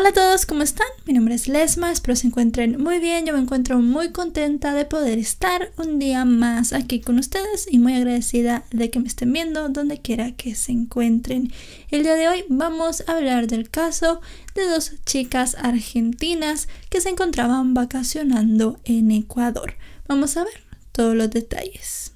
Hola a todos, ¿cómo están? Mi nombre es Lesma, espero se encuentren muy bien. Yo me encuentro muy contenta de poder estar un día más aquí con ustedes y muy agradecida de que me estén viendo donde quiera que se encuentren. El día de hoy vamos a hablar del caso de dos chicas argentinas que se encontraban vacacionando en Ecuador. Vamos a ver todos los detalles.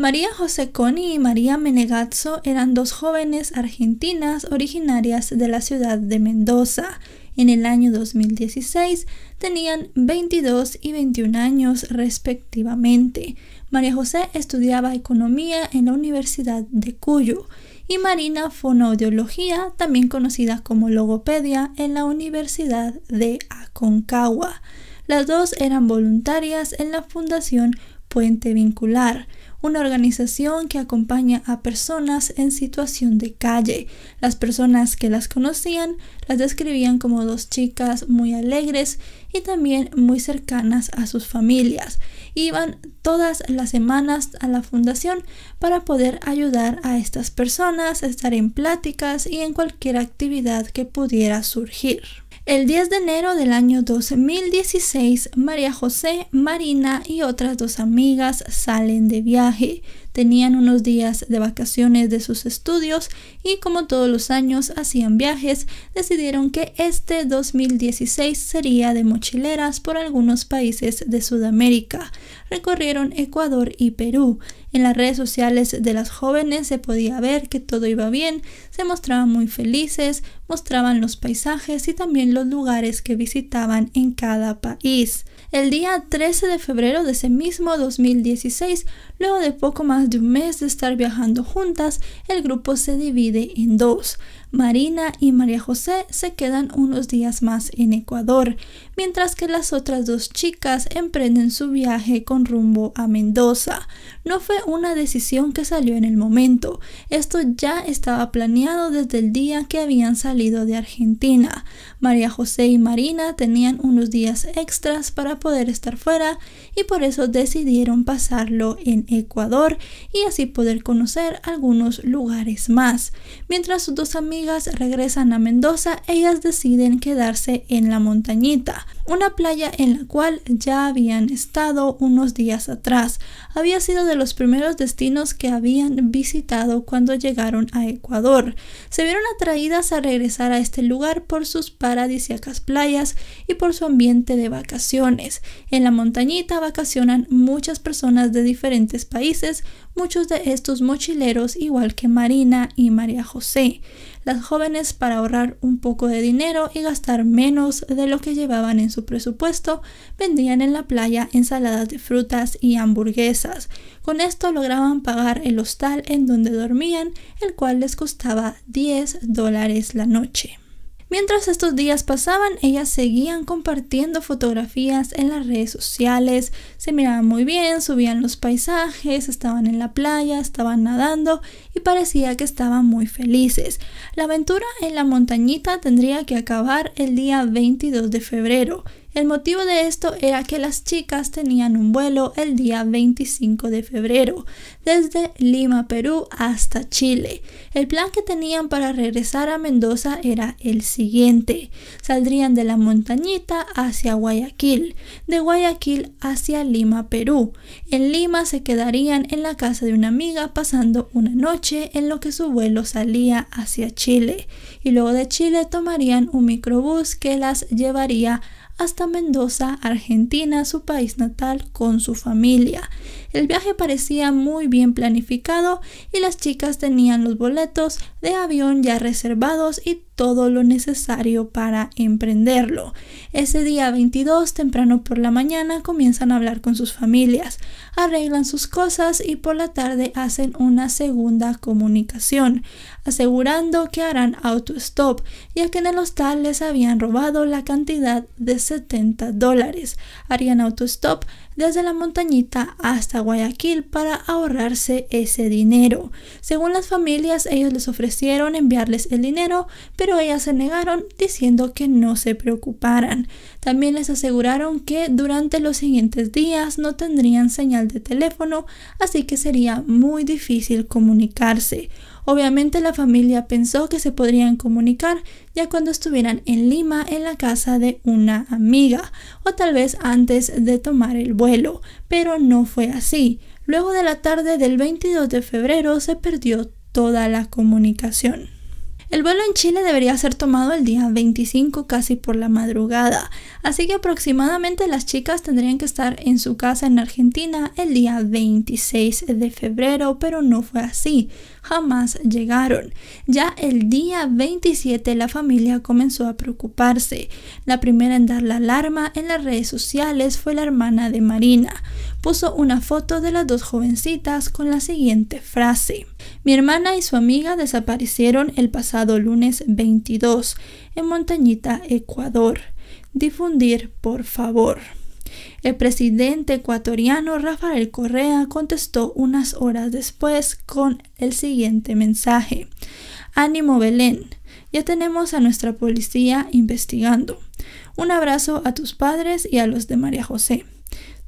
María José Coni y María Menegazzo eran dos jóvenes argentinas originarias de la ciudad de Mendoza. En el año 2016 tenían 22 y 21 años respectivamente. María José estudiaba economía en la Universidad de Cuyo y Marina Fonoaudiología, también conocida como logopedia, en la Universidad de Aconcagua. Las dos eran voluntarias en la Fundación Puente Vincular una organización que acompaña a personas en situación de calle. Las personas que las conocían las describían como dos chicas muy alegres y también muy cercanas a sus familias. Iban todas las semanas a la fundación para poder ayudar a estas personas, estar en pláticas y en cualquier actividad que pudiera surgir. El 10 de enero del año 2016, María José, Marina y otras dos amigas salen de viaje tenían unos días de vacaciones de sus estudios y como todos los años hacían viajes, decidieron que este 2016 sería de mochileras por algunos países de Sudamérica. Recorrieron Ecuador y Perú. En las redes sociales de las jóvenes se podía ver que todo iba bien, se mostraban muy felices, mostraban los paisajes y también los lugares que visitaban en cada país. El día 13 de febrero de ese mismo 2016, luego de poco más de un mes de estar viajando juntas, el grupo se divide en dos. Marina y María José se quedan unos días más en Ecuador, mientras que las otras dos chicas emprenden su viaje con rumbo a Mendoza. No fue una decisión que salió en el momento, esto ya estaba planeado desde el día que habían salido de Argentina. María José y Marina tenían unos días extras para poder estar fuera y por eso decidieron pasarlo en Ecuador y así poder conocer algunos lugares más. Mientras sus dos amigas regresan a Mendoza, ellas deciden quedarse en la montañita, una playa en la cual ya habían estado unos días atrás. Había sido de los primeros destinos que habían visitado cuando llegaron a Ecuador. Se vieron atraídas a regresar a este lugar por sus paradisíacas playas y por su ambiente de vacaciones. En la montañita vacacionan muchas personas de diferentes países, muchos de estos mochileros igual que Marina y María José las jóvenes para ahorrar un poco de dinero y gastar menos de lo que llevaban en su presupuesto, vendían en la playa ensaladas de frutas y hamburguesas. Con esto lograban pagar el hostal en donde dormían, el cual les costaba 10 dólares la noche. Mientras estos días pasaban, ellas seguían compartiendo fotografías en las redes sociales, se miraban muy bien, subían los paisajes, estaban en la playa, estaban nadando y parecía que estaban muy felices. La aventura en la montañita tendría que acabar el día 22 de febrero el motivo de esto era que las chicas tenían un vuelo el día 25 de febrero, desde Lima, Perú, hasta Chile. El plan que tenían para regresar a Mendoza era el siguiente. Saldrían de la montañita hacia Guayaquil, de Guayaquil hacia Lima, Perú. En Lima se quedarían en la casa de una amiga pasando una noche en lo que su vuelo salía hacia Chile. Y luego de Chile tomarían un microbús que las llevaría a hasta Mendoza, Argentina, su país natal, con su familia. El viaje parecía muy bien planificado y las chicas tenían los boletos de avión ya reservados y todo lo necesario para emprenderlo. Ese día 22, temprano por la mañana, comienzan a hablar con sus familias, arreglan sus cosas y por la tarde hacen una segunda comunicación, asegurando que harán auto-stop, ya que en el hostal les habían robado la cantidad de 70 dólares. Harían auto-stop desde la montañita hasta Guayaquil para ahorrarse ese dinero. Según las familias, ellos les ofrecieron enviarles el dinero, pero ellas se negaron diciendo que no se preocuparan. También les aseguraron que durante los siguientes días no tendrían señal de teléfono, así que sería muy difícil comunicarse. Obviamente la familia pensó que se podrían comunicar ya cuando estuvieran en Lima en la casa de una amiga o tal vez antes de tomar el vuelo, pero no fue así. Luego de la tarde del 22 de febrero se perdió toda la comunicación. El vuelo en Chile debería ser tomado el día 25 casi por la madrugada, así que aproximadamente las chicas tendrían que estar en su casa en Argentina el día 26 de febrero, pero no fue así jamás llegaron. Ya el día 27 la familia comenzó a preocuparse. La primera en dar la alarma en las redes sociales fue la hermana de Marina. Puso una foto de las dos jovencitas con la siguiente frase. Mi hermana y su amiga desaparecieron el pasado lunes 22 en Montañita, Ecuador. Difundir, por favor. El presidente ecuatoriano Rafael Correa contestó unas horas después con el siguiente mensaje. Ánimo Belén, ya tenemos a nuestra policía investigando. Un abrazo a tus padres y a los de María José.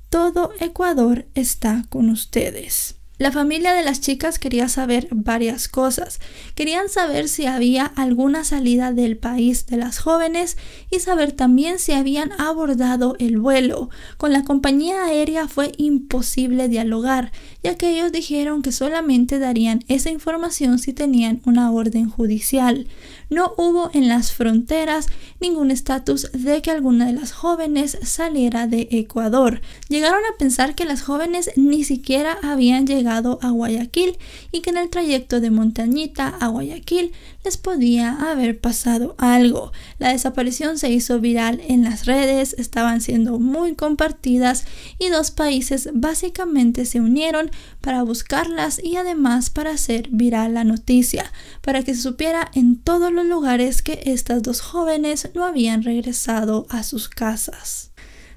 Todo Ecuador está con ustedes. La familia de las chicas quería saber varias cosas. Querían saber si había alguna salida del país de las jóvenes y saber también si habían abordado el vuelo. Con la compañía aérea fue imposible dialogar, ya que ellos dijeron que solamente darían esa información si tenían una orden judicial no hubo en las fronteras ningún estatus de que alguna de las jóvenes saliera de Ecuador. Llegaron a pensar que las jóvenes ni siquiera habían llegado a Guayaquil y que en el trayecto de Montañita a Guayaquil les podía haber pasado algo. La desaparición se hizo viral en las redes, estaban siendo muy compartidas y dos países básicamente se unieron para buscarlas y además para hacer viral la noticia, para que se supiera en todos los lugares que estas dos jóvenes no habían regresado a sus casas.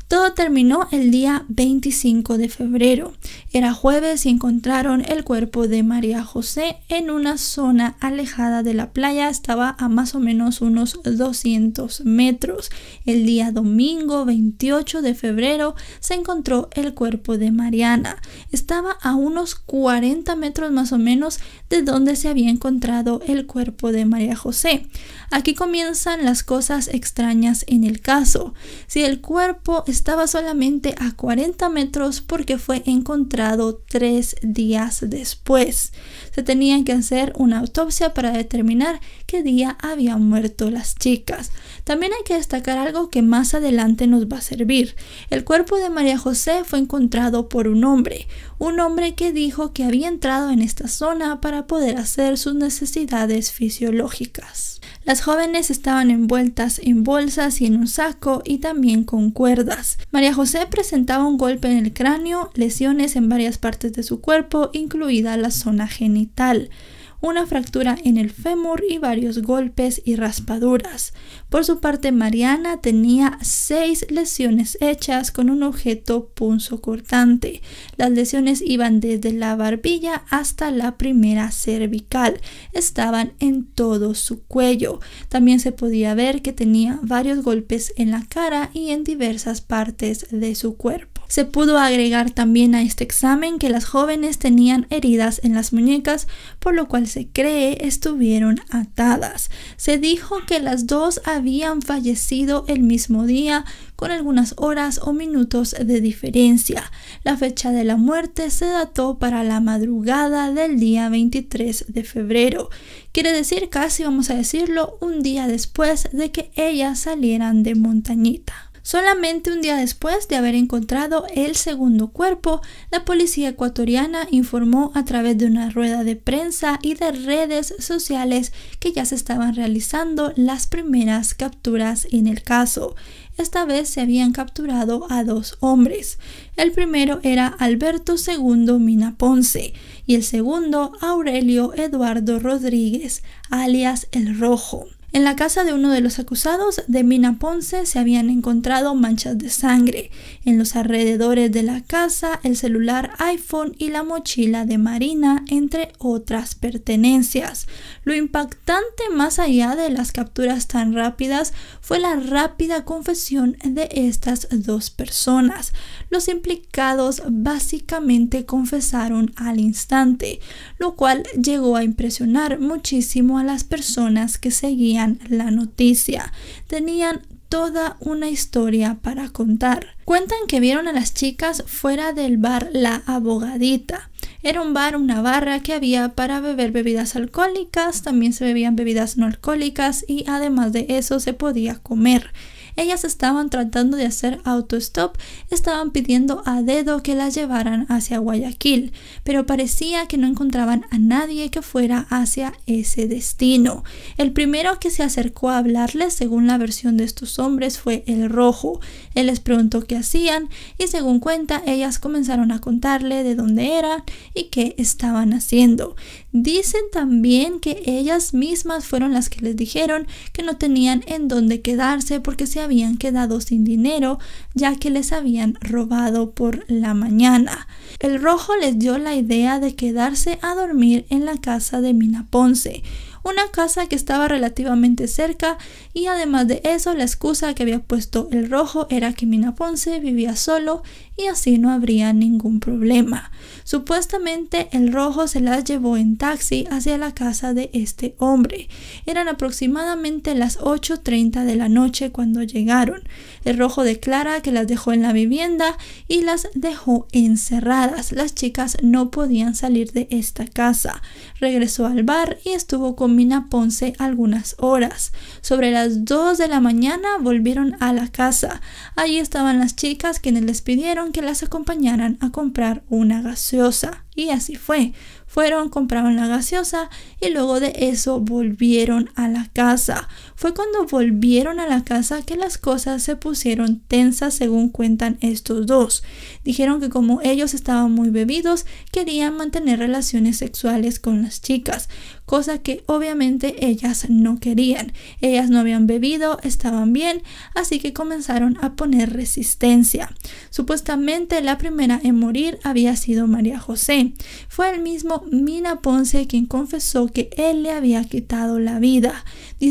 Todo terminó el día 25 de febrero. Era jueves y encontraron el cuerpo de María José en una zona alejada de la playa. Estaba a más o menos unos 200 metros. El día domingo 28 de febrero se encontró el cuerpo de Mariana. Estaba a unos 40 metros más o menos de donde se había encontrado el cuerpo de María José. Aquí comienzan las cosas extrañas en el caso. Si el cuerpo estaba solamente a 40 metros porque fue encontrado tres días después. Se tenían que hacer una autopsia para determinar qué día habían muerto las chicas. También hay que destacar algo que más adelante nos va a servir. El cuerpo de María José fue encontrado por un hombre, un hombre que dijo que había entrado en esta zona para poder hacer sus necesidades fisiológicas. Las jóvenes estaban envueltas en bolsas y en un saco y también con cuerdas. María José presentaba un golpe en el cráneo, lesiones en varias partes de su cuerpo, incluida la zona genital una fractura en el fémur y varios golpes y raspaduras. Por su parte, Mariana tenía seis lesiones hechas con un objeto punzocortante. Las lesiones iban desde la barbilla hasta la primera cervical. Estaban en todo su cuello. También se podía ver que tenía varios golpes en la cara y en diversas partes de su cuerpo. Se pudo agregar también a este examen que las jóvenes tenían heridas en las muñecas, por lo cual se cree estuvieron atadas. Se dijo que las dos habían fallecido el mismo día, con algunas horas o minutos de diferencia. La fecha de la muerte se dató para la madrugada del día 23 de febrero. Quiere decir casi, vamos a decirlo, un día después de que ellas salieran de Montañita. Solamente un día después de haber encontrado el segundo cuerpo, la policía ecuatoriana informó a través de una rueda de prensa y de redes sociales que ya se estaban realizando las primeras capturas en el caso. Esta vez se habían capturado a dos hombres. El primero era Alberto II Mina Ponce y el segundo Aurelio Eduardo Rodríguez, alias El Rojo. En la casa de uno de los acusados de Mina Ponce se habían encontrado manchas de sangre. En los alrededores de la casa, el celular iPhone y la mochila de Marina, entre otras pertenencias. Lo impactante más allá de las capturas tan rápidas fue la rápida confesión de estas dos personas. Los implicados básicamente confesaron al instante, lo cual llegó a impresionar muchísimo a las personas que seguían la noticia. Tenían toda una historia para contar. Cuentan que vieron a las chicas fuera del bar La Abogadita. Era un bar, una barra que había para beber bebidas alcohólicas, también se bebían bebidas no alcohólicas y además de eso se podía comer. Ellas estaban tratando de hacer autostop, estaban pidiendo a dedo que las llevaran hacia Guayaquil, pero parecía que no encontraban a nadie que fuera hacia ese destino. El primero que se acercó a hablarles, según la versión de estos hombres, fue el rojo. Él les preguntó qué hacían y según cuenta, ellas comenzaron a contarle de dónde eran y qué estaban haciendo. Dicen también que ellas mismas fueron las que les dijeron que no tenían en dónde quedarse porque se habían quedado sin dinero ya que les habían robado por la mañana. El rojo les dio la idea de quedarse a dormir en la casa de Mina Ponce, una casa que estaba relativamente cerca y además de eso la excusa que había puesto el rojo era que Mina Ponce vivía solo y así no habría ningún problema. Supuestamente el rojo se las llevó en taxi hacia la casa de este hombre. Eran aproximadamente las 8.30 de la noche cuando llegaron. El rojo declara que las dejó en la vivienda y las dejó encerradas. Las chicas no podían salir de esta casa. Regresó al bar y estuvo con Ponce algunas horas. Sobre las 2 de la mañana volvieron a la casa. Allí estaban las chicas quienes les pidieron que las acompañaran a comprar una gaseosa. Y así fue. Fueron, compraron la gaseosa y luego de eso volvieron a la casa. Fue cuando volvieron a la casa que las cosas se pusieron tensas según cuentan estos dos. Dijeron que como ellos estaban muy bebidos, querían mantener relaciones sexuales con las chicas, cosa que obviamente ellas no querían. Ellas no habían bebido, estaban bien, así que comenzaron a poner resistencia. Supuestamente la primera en morir había sido María José. Fue el mismo Mina Ponce quien confesó que él le había quitado la vida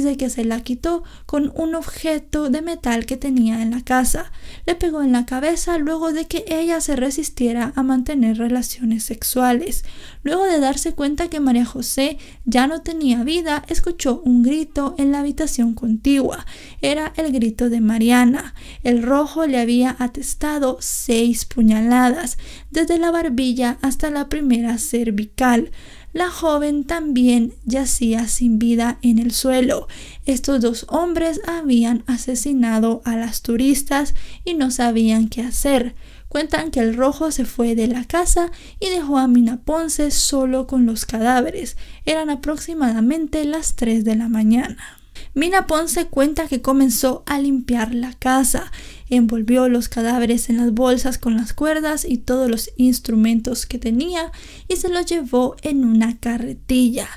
de que se la quitó con un objeto de metal que tenía en la casa, le pegó en la cabeza luego de que ella se resistiera a mantener relaciones sexuales. Luego de darse cuenta que María José ya no tenía vida, escuchó un grito en la habitación contigua. Era el grito de Mariana. El rojo le había atestado seis puñaladas, desde la barbilla hasta la primera cervical la joven también yacía sin vida en el suelo. Estos dos hombres habían asesinado a las turistas y no sabían qué hacer. Cuentan que el rojo se fue de la casa y dejó a Mina Ponce solo con los cadáveres. Eran aproximadamente las 3 de la mañana. Mina Ponce cuenta que comenzó a limpiar la casa envolvió los cadáveres en las bolsas con las cuerdas y todos los instrumentos que tenía y se los llevó en una carretilla.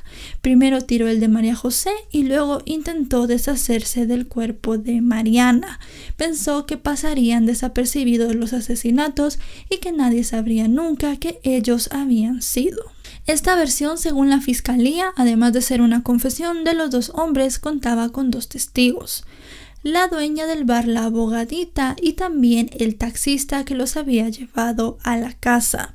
Primero tiró el de María José y luego intentó deshacerse del cuerpo de Mariana. Pensó que pasarían desapercibidos los asesinatos y que nadie sabría nunca que ellos habían sido. Esta versión, según la fiscalía, además de ser una confesión de los dos hombres, contaba con dos testigos la dueña del bar, la abogadita y también el taxista que los había llevado a la casa.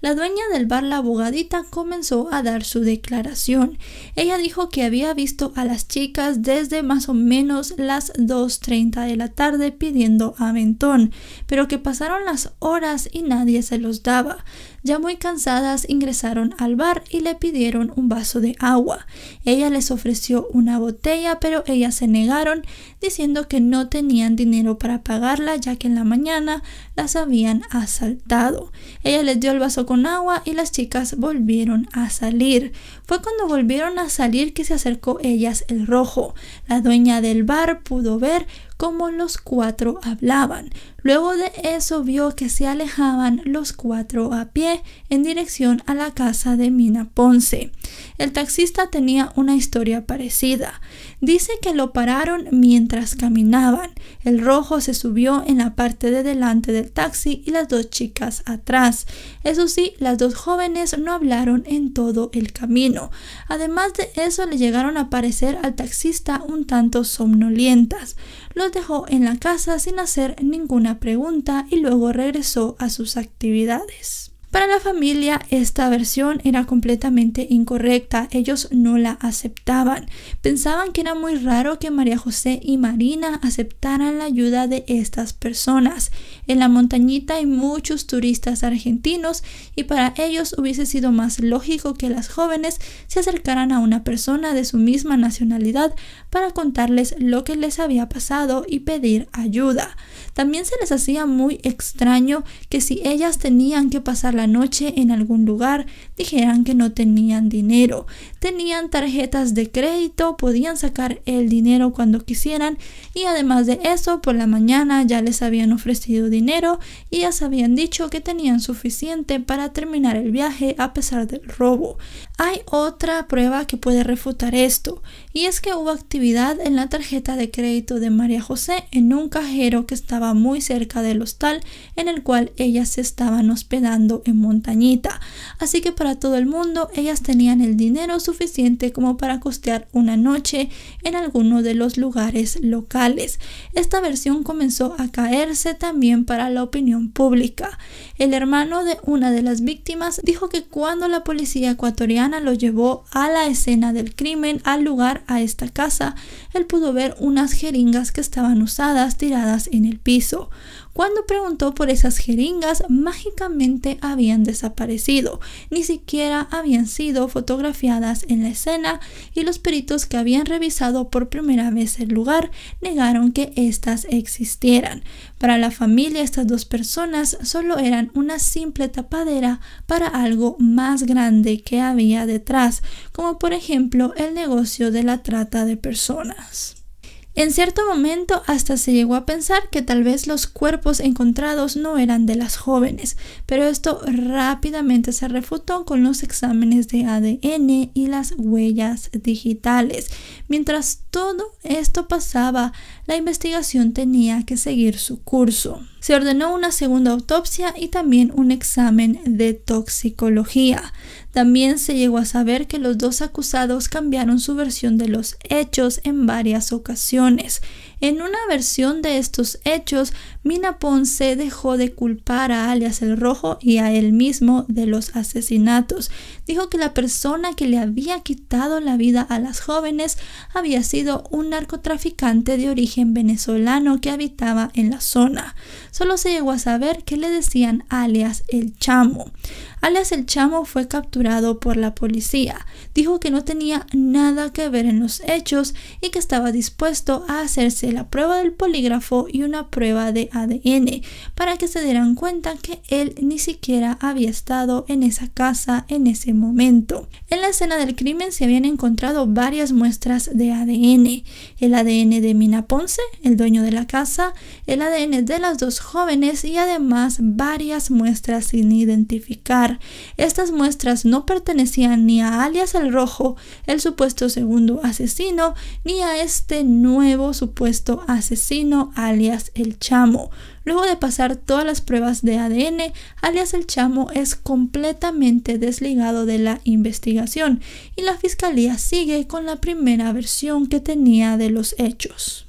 La dueña del bar La Abogadita comenzó a dar su declaración. Ella dijo que había visto a las chicas desde más o menos las 2.30 de la tarde pidiendo aventón, pero que pasaron las horas y nadie se los daba. Ya muy cansadas ingresaron al bar y le pidieron un vaso de agua. Ella les ofreció una botella, pero ellas se negaron diciendo que no tenían dinero para pagarla ya que en la mañana las habían asaltado. Ella les dio el vaso con agua y las chicas volvieron a salir. Fue cuando volvieron a salir que se acercó ellas el rojo. La dueña del bar pudo ver como los cuatro hablaban. Luego de eso vio que se alejaban los cuatro a pie en dirección a la casa de Mina Ponce. El taxista tenía una historia parecida. Dice que lo pararon mientras caminaban. El rojo se subió en la parte de delante del taxi y las dos chicas atrás. Eso sí, las dos jóvenes no hablaron en todo el camino. Además de eso, le llegaron a parecer al taxista un tanto somnolientas. Los dejó en la casa sin hacer ninguna pregunta y luego regresó a sus actividades. Para la familia esta versión era completamente incorrecta, ellos no la aceptaban. Pensaban que era muy raro que María José y Marina aceptaran la ayuda de estas personas. En la montañita hay muchos turistas argentinos y para ellos hubiese sido más lógico que las jóvenes se acercaran a una persona de su misma nacionalidad para contarles lo que les había pasado y pedir ayuda. También se les hacía muy extraño que si ellas tenían que pasar noche en algún lugar, dijeran que no tenían dinero, tenían tarjetas de crédito, podían sacar el dinero cuando quisieran y además de eso, por la mañana ya les habían ofrecido dinero y ya se habían dicho que tenían suficiente para terminar el viaje a pesar del robo. Hay otra prueba que puede refutar esto y es que hubo actividad en la tarjeta de crédito de María José en un cajero que estaba muy cerca del hostal en el cual ellas se estaban hospedando en Montañita. Así que para todo el mundo ellas tenían el dinero suficiente suficiente como para costear una noche en alguno de los lugares locales. Esta versión comenzó a caerse también para la opinión pública. El hermano de una de las víctimas dijo que cuando la policía ecuatoriana lo llevó a la escena del crimen, al lugar, a esta casa, él pudo ver unas jeringas que estaban usadas tiradas en el piso. Cuando preguntó por esas jeringas, mágicamente habían desaparecido, ni siquiera habían sido fotografiadas en la escena y los peritos que habían revisado por primera vez el lugar negaron que éstas existieran. Para la familia estas dos personas solo eran una simple tapadera para algo más grande que había detrás, como por ejemplo el negocio de la trata de personas. En cierto momento hasta se llegó a pensar que tal vez los cuerpos encontrados no eran de las jóvenes, pero esto rápidamente se refutó con los exámenes de ADN y las huellas digitales. Mientras todo esto pasaba, la investigación tenía que seguir su curso. Se ordenó una segunda autopsia y también un examen de toxicología. También se llegó a saber que los dos acusados cambiaron su versión de los hechos en varias ocasiones. En una versión de estos hechos Mina Ponce dejó de culpar a alias el Rojo y a él mismo de los asesinatos. Dijo que la persona que le había quitado la vida a las jóvenes había sido un narcotraficante de origen venezolano que habitaba en la zona. Solo se llegó a saber que le decían alias el Chamo. Alias el Chamo fue capturado por la policía. Dijo que no tenía nada que ver en los hechos y que estaba dispuesto a hacerse la prueba del polígrafo y una prueba de ADN para que se dieran cuenta que él ni siquiera había estado en esa casa en ese momento. En la escena del crimen se habían encontrado varias muestras de ADN, el ADN de Mina Ponce, el dueño de la casa, el ADN de las dos jóvenes y además varias muestras sin identificar. Estas muestras no pertenecían ni a alias el rojo, el supuesto segundo asesino, ni a este nuevo supuesto asesino alias el chamo. Luego de pasar todas las pruebas de ADN, alias el chamo es completamente desligado de la investigación y la fiscalía sigue con la primera versión que tenía de los hechos.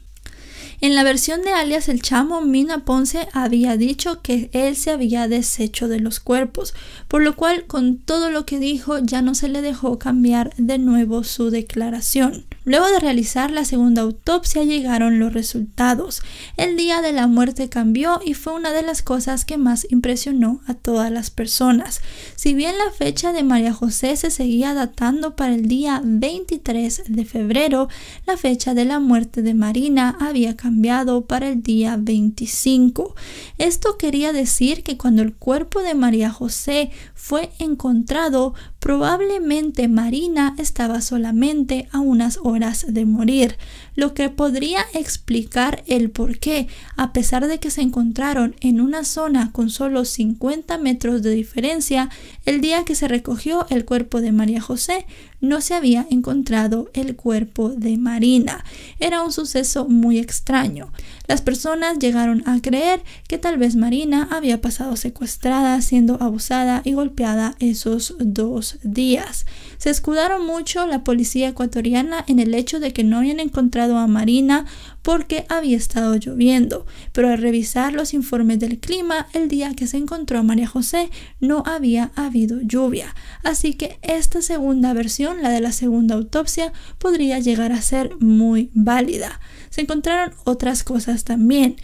En la versión de alias el chamo, Mina Ponce había dicho que él se había deshecho de los cuerpos, por lo cual con todo lo que dijo ya no se le dejó cambiar de nuevo su declaración. Luego de realizar la segunda autopsia llegaron los resultados. El día de la muerte cambió y fue una de las cosas que más impresionó a todas las personas. Si bien la fecha de María José se seguía datando para el día 23 de febrero, la fecha de la muerte de Marina había cambiado para el día 25. Esto quería decir que cuando el cuerpo de María José fue encontrado, Probablemente Marina estaba solamente a unas horas de morir, lo que podría explicar el por qué, a pesar de que se encontraron en una zona con solo 50 metros de diferencia, el día que se recogió el cuerpo de María José, no se había encontrado el cuerpo de Marina. Era un suceso muy extraño. Las personas llegaron a creer que tal vez Marina había pasado secuestrada, siendo abusada y golpeada esos dos días. Se escudaron mucho la policía ecuatoriana en el hecho de que no habían encontrado a Marina porque había estado lloviendo, pero al revisar los informes del clima, el día que se encontró a María José no había habido lluvia, así que esta segunda versión, la de la segunda autopsia, podría llegar a ser muy válida. Se encontraron otras cosas también.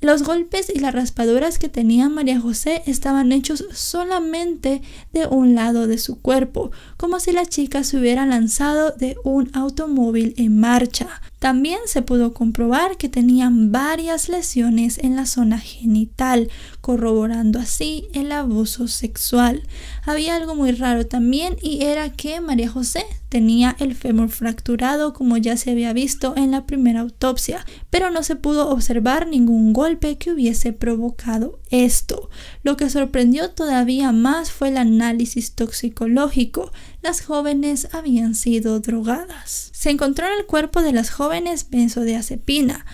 Los golpes y las raspaduras que tenía María José estaban hechos solamente de un lado de su cuerpo, como si la chica se hubiera lanzado de un automóvil en marcha. También se pudo comprobar que tenían varias lesiones en la zona genital, corroborando así el abuso sexual. Había algo muy raro también y era que María José tenía el fémur fracturado como ya se había visto en la primera autopsia, pero no se pudo observar ningún golpe que hubiese provocado esto. Lo que sorprendió todavía más fue el análisis toxicológico. Las jóvenes habían sido drogadas. Se encontró en el cuerpo de las jóvenes de benzodiazepina,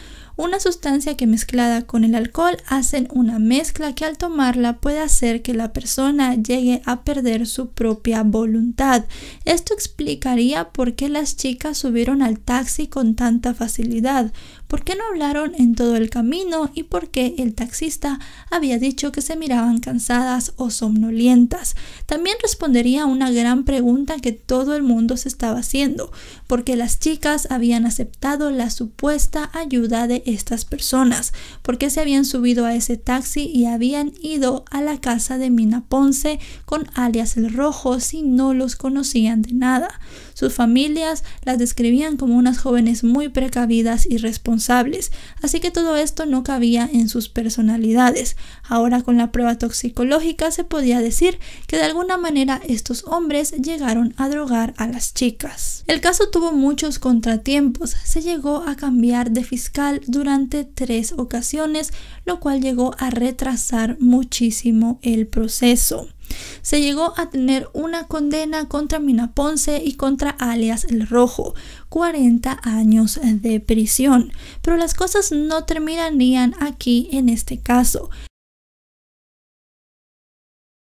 una sustancia que mezclada con el alcohol hacen una mezcla que al tomarla puede hacer que la persona llegue a perder su propia voluntad. Esto explicaría por qué las chicas subieron al taxi con tanta facilidad por qué no hablaron en todo el camino y por qué el taxista había dicho que se miraban cansadas o somnolientas. También respondería a una gran pregunta que todo el mundo se estaba haciendo, porque las chicas habían aceptado la supuesta ayuda de estas personas, por qué se habían subido a ese taxi y habían ido a la casa de Mina Ponce con alias el Rojo si no los conocían de nada. Sus familias las describían como unas jóvenes muy precavidas y responsables, así que todo esto no cabía en sus personalidades. Ahora con la prueba toxicológica se podía decir que de alguna manera estos hombres llegaron a drogar a las chicas. El caso tuvo muchos contratiempos, se llegó a cambiar de fiscal durante tres ocasiones, lo cual llegó a retrasar muchísimo el proceso. Se llegó a tener una condena contra Mina Ponce y contra alias El Rojo, 40 años de prisión. Pero las cosas no terminarían aquí en este caso.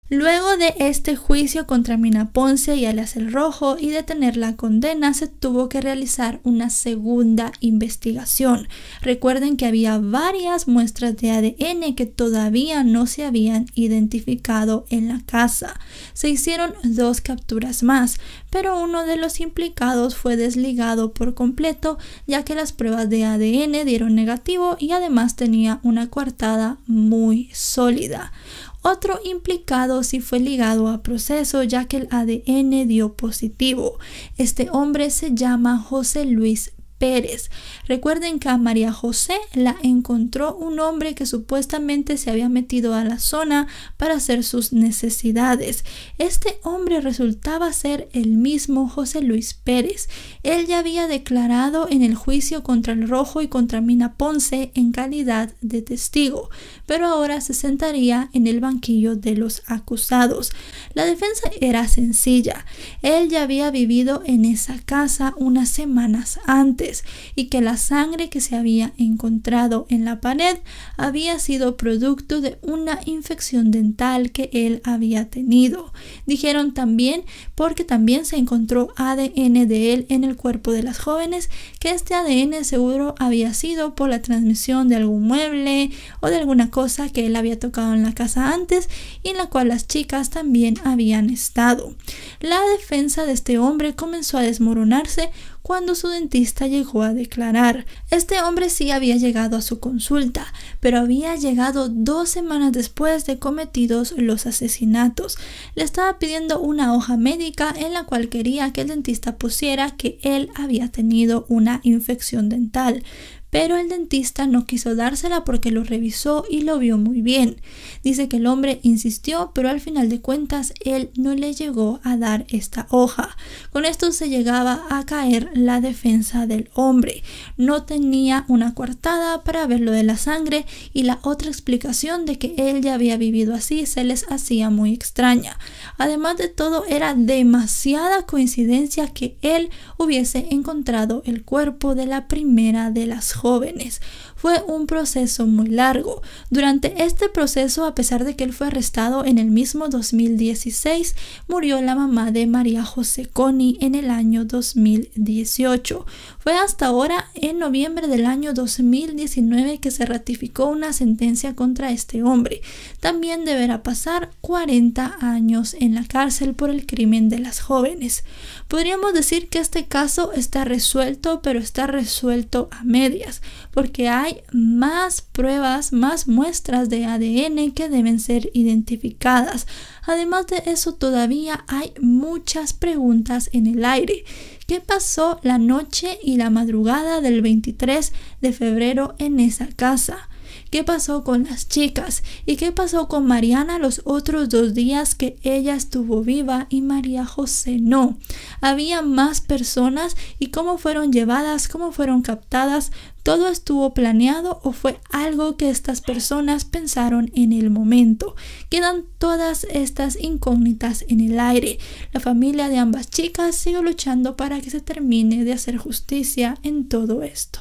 Luego de este juicio contra Mina Ponce y Alias el Rojo y de tener la condena, se tuvo que realizar una segunda investigación. Recuerden que había varias muestras de ADN que todavía no se habían identificado en la casa. Se hicieron dos capturas más, pero uno de los implicados fue desligado por completo ya que las pruebas de ADN dieron negativo y además tenía una coartada muy sólida. Otro implicado sí fue ligado a proceso ya que el ADN dio positivo. Este hombre se llama José Luis Pérez. Recuerden que a María José la encontró un hombre que supuestamente se había metido a la zona para hacer sus necesidades. Este hombre resultaba ser el mismo José Luis Pérez. Él ya había declarado en el juicio contra el Rojo y contra Mina Ponce en calidad de testigo, pero ahora se sentaría en el banquillo de los acusados. La defensa era sencilla. Él ya había vivido en esa casa unas semanas antes y que la sangre que se había encontrado en la pared había sido producto de una infección dental que él había tenido. Dijeron también porque también se encontró ADN de él en el cuerpo de las jóvenes, que este ADN seguro había sido por la transmisión de algún mueble o de alguna cosa que él había tocado en la casa antes y en la cual las chicas también habían estado. La defensa de este hombre comenzó a desmoronarse cuando su dentista llegó a declarar. Este hombre sí había llegado a su consulta, pero había llegado dos semanas después de cometidos los asesinatos. Le estaba pidiendo una hoja médica en la cual quería que el dentista pusiera que él había tenido una infección dental pero el dentista no quiso dársela porque lo revisó y lo vio muy bien. Dice que el hombre insistió, pero al final de cuentas él no le llegó a dar esta hoja. Con esto se llegaba a caer la defensa del hombre. No tenía una coartada para ver lo de la sangre y la otra explicación de que él ya había vivido así se les hacía muy extraña. Además de todo, era demasiada coincidencia que él hubiese encontrado el cuerpo de la primera de las jóvenes, fue un proceso muy largo. Durante este proceso, a pesar de que él fue arrestado en el mismo 2016, murió la mamá de María José Coni en el año 2018. Fue hasta ahora, en noviembre del año 2019, que se ratificó una sentencia contra este hombre. También deberá pasar 40 años en la cárcel por el crimen de las jóvenes. Podríamos decir que este caso está resuelto, pero está resuelto a medias, porque hay más pruebas, más muestras de ADN que deben ser identificadas. Además de eso, todavía hay muchas preguntas en el aire. ¿Qué pasó la noche y la madrugada del 23 de febrero en esa casa? qué pasó con las chicas y qué pasó con Mariana los otros dos días que ella estuvo viva y María José no. Había más personas y cómo fueron llevadas, cómo fueron captadas, todo estuvo planeado o fue algo que estas personas pensaron en el momento. Quedan todas estas incógnitas en el aire. La familia de ambas chicas sigue luchando para que se termine de hacer justicia en todo esto.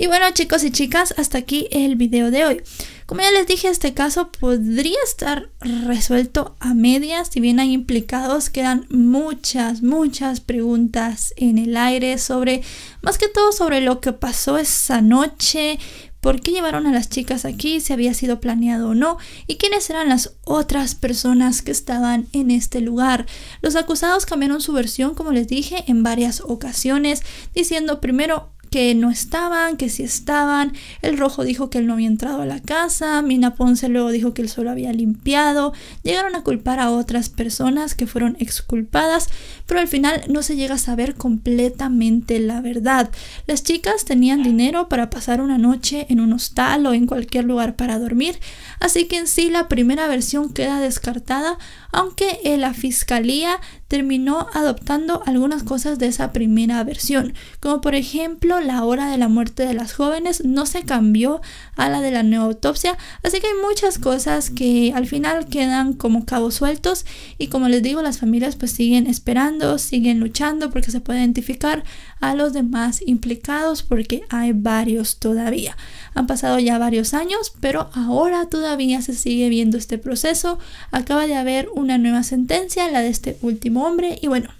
Y bueno chicos y chicas, hasta aquí el video de hoy. Como ya les dije, este caso podría estar resuelto a medias, si bien hay implicados, quedan muchas, muchas preguntas en el aire sobre, más que todo sobre lo que pasó esa noche, por qué llevaron a las chicas aquí, si había sido planeado o no, y quiénes eran las otras personas que estaban en este lugar. Los acusados cambiaron su versión, como les dije, en varias ocasiones, diciendo primero que no estaban, que sí estaban. El rojo dijo que él no había entrado a la casa. Mina Ponce luego dijo que él solo había limpiado. Llegaron a culpar a otras personas que fueron exculpadas, pero al final no se llega a saber completamente la verdad. Las chicas tenían dinero para pasar una noche en un hostal o en cualquier lugar para dormir, así que en sí la primera versión queda descartada aunque eh, la fiscalía terminó adoptando algunas cosas de esa primera versión, como por ejemplo la hora de la muerte de las jóvenes no se cambió a la de la nueva autopsia, así que hay muchas cosas que al final quedan como cabos sueltos y como les digo las familias pues siguen esperando, siguen luchando porque se puede identificar a los demás implicados porque hay varios todavía. Han pasado ya varios años, pero ahora todavía se sigue viendo este proceso. Acaba de haber una nueva sentencia, la de este último hombre, y bueno,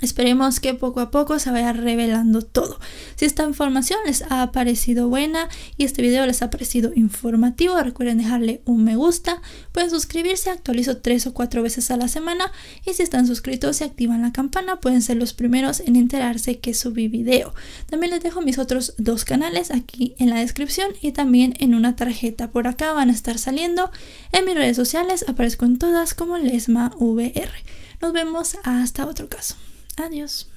Esperemos que poco a poco se vaya revelando todo. Si esta información les ha parecido buena y este video les ha parecido informativo, recuerden dejarle un me gusta. Pueden suscribirse, actualizo tres o cuatro veces a la semana. Y si están suscritos y activan la campana, pueden ser los primeros en enterarse que subí video. También les dejo mis otros dos canales aquí en la descripción y también en una tarjeta por acá van a estar saliendo. En mis redes sociales aparezco en todas como LesmaVR. Nos vemos hasta otro caso. Adiós.